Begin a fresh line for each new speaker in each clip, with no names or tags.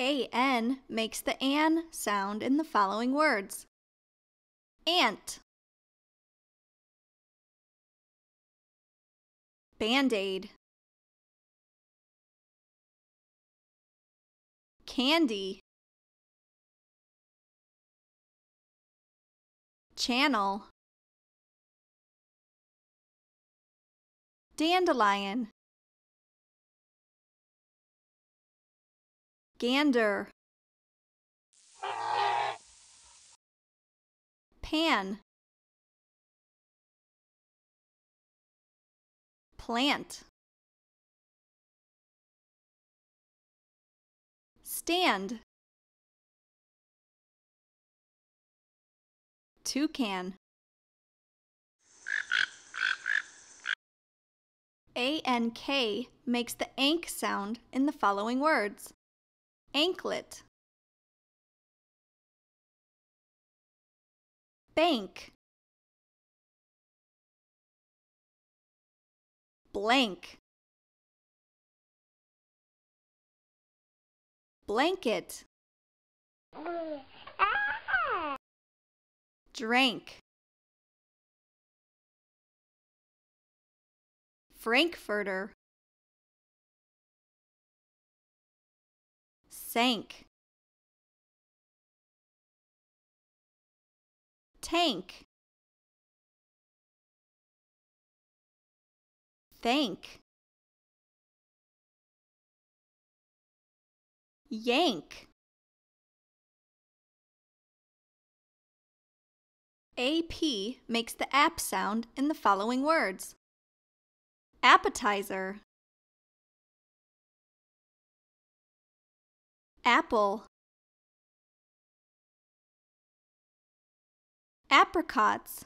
AN makes the an sound in the following words Ant, Band Aid, Candy, Channel, Dandelion. Gander. Pan. Plant. Stand. Toucan. ANK makes the ank sound in the following words anklet bank blank blanket Drink. frankfurter sank tank thank yank AP makes the app sound in the following words appetizer apple apricots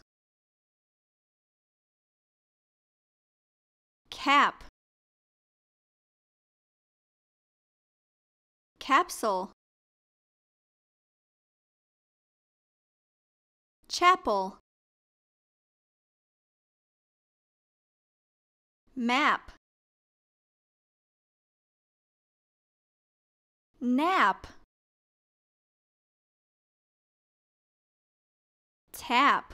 cap capsule chapel map nap tap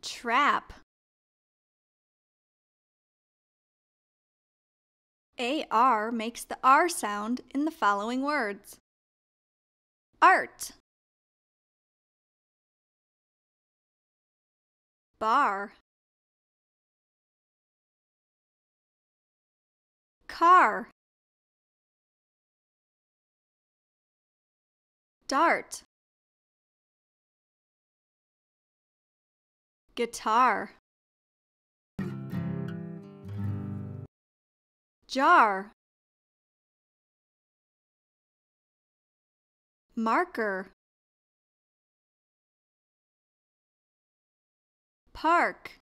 trap AR makes the R sound in the following words art, bar, car dart guitar jar marker park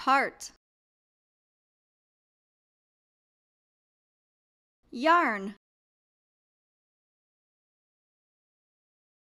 Tart. Yarn.